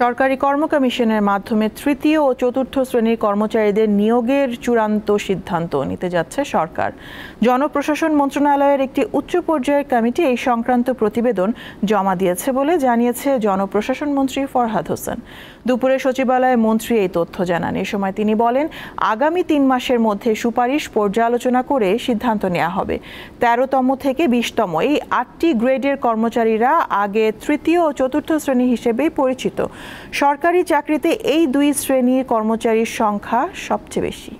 সরকারি কর্ম কমিশনের মাধ্যমে তৃতীয় ও চতুর্থ শ্রেণীর কর্মচারীদের নিয়োগের চূড়ান্ত সিদ্ধান্ত নিতে যাচ্ছে সরকার জনপ্রশাসন মন্ত্রণালয়ের একটি উচ্চ পর্যায়ের কমিটি এই সংক্রান্ত প্রতিবেদন জমা দিয়েছে বলে জানিয়েছে জনপ্রশাসন মন্ত্রী ফরহাদ হোসেন দুপুরে সচিবালয়ে মন্ত্রী এই তথ্য জানান এ সময় তিনি বলেন আগামী তিন মাসের মধ্যে সুপারিশ পর্যালোচনা করে সিদ্ধান্ত নেওয়া হবে তেরোতম থেকে বিশতম এই আটটি গ্রেডের কর্মচারীরা আগে তৃতীয় ও চতুর্থ শ্রেণী হিসেবেই পরিচিত সরকারি চাকরিতে এই দুই শ্রেণীর কর্মচারীর সংখ্যা সবচেয়ে বেশি